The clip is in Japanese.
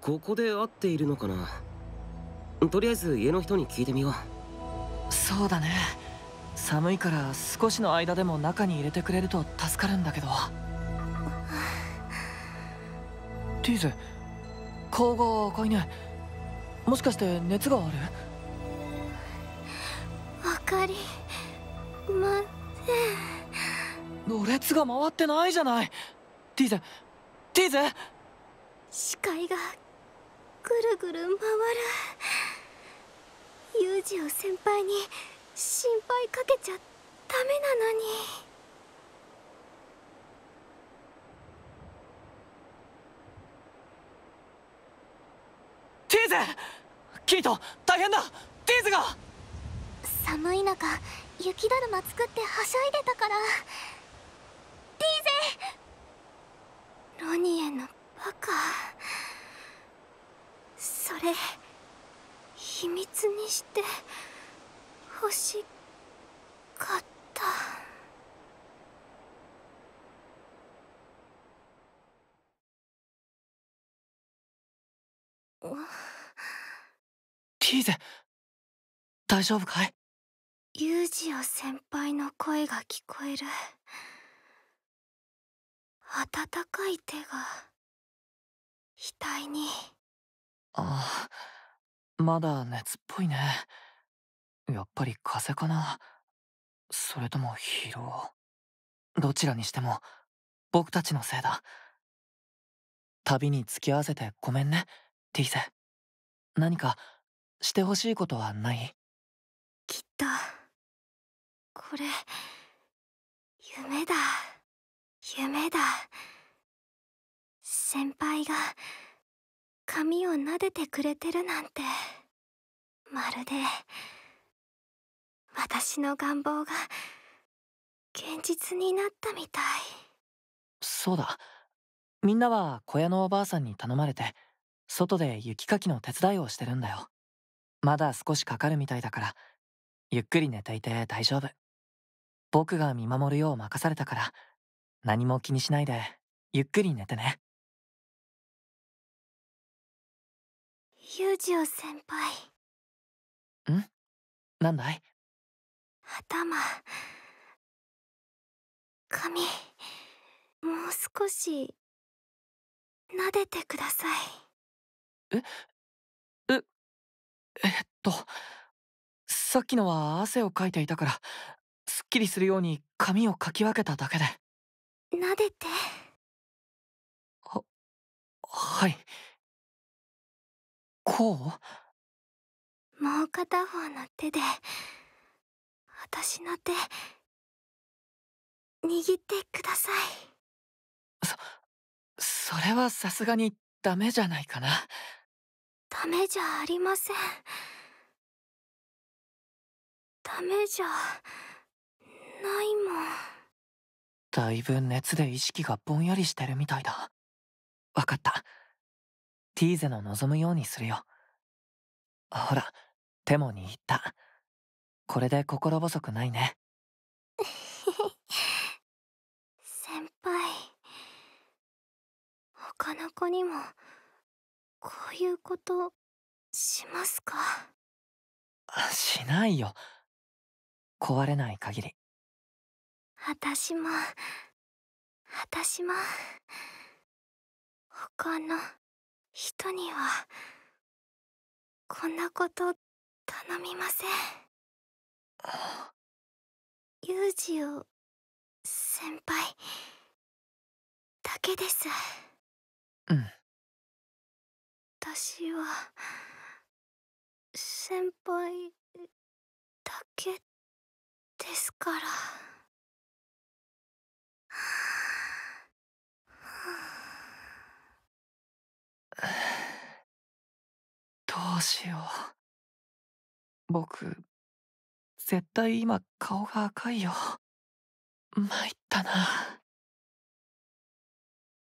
ここで会っているのかなとりあえず家の人に聞いてみようそうだね寒いから少しの間でも中に入れてくれると助かるんだけどティーゼ顔が赤いねもしかして熱があるわかりませんろれつが回ってないじゃないティーゼティーゼ視界がぐるぐる回る裕次を先輩に心配かけちゃダメなのに。ティーゼキート大変だティーゼが寒い中雪だるま作ってはしゃいでたからティーゼロニエのバカ。れ秘密にして欲しかったリーゼ大丈夫かいユージオ先輩の声が聞こえる温かい手が額に。あまだ熱っぽいねやっぱり風邪かなそれとも疲労どちらにしても僕たちのせいだ旅に付き合わせてごめんねティーゼ何かしてほしいことはないきっとこれ夢だ夢だ先輩が髪を撫でてくれてるなんてまるで私の願望が現実になったみたいそうだみんなは小屋のおばあさんに頼まれて外で雪かきの手伝いをしてるんだよまだ少しかかるみたいだからゆっくり寝ていて大丈夫僕が見守るよう任されたから何も気にしないでゆっくり寝てね裕ー郎先輩んなんだい頭髪もう少し撫でてくださいえええっとさっきのは汗をかいていたからすっきりするように髪をかき分けただけで撫でてははいこうもう片方の手で私の手握ってくださいそそれはさすがにダメじゃないかなダメじゃありませんダメじゃないもんだいぶ熱で意識がぼんやりしてるみたいだ分かったティーゼの望むようにするよ。ほら、手も握った。これで心細くないね。先輩、他の子にも、こういうこと、しますかしないよ。壊れない限り。私も、私も、他の、人にはこんなこと頼みませんージを先輩だけですうん私は先輩だけですから。うしよう。僕、絶対今顔が赤いよ。参ったな。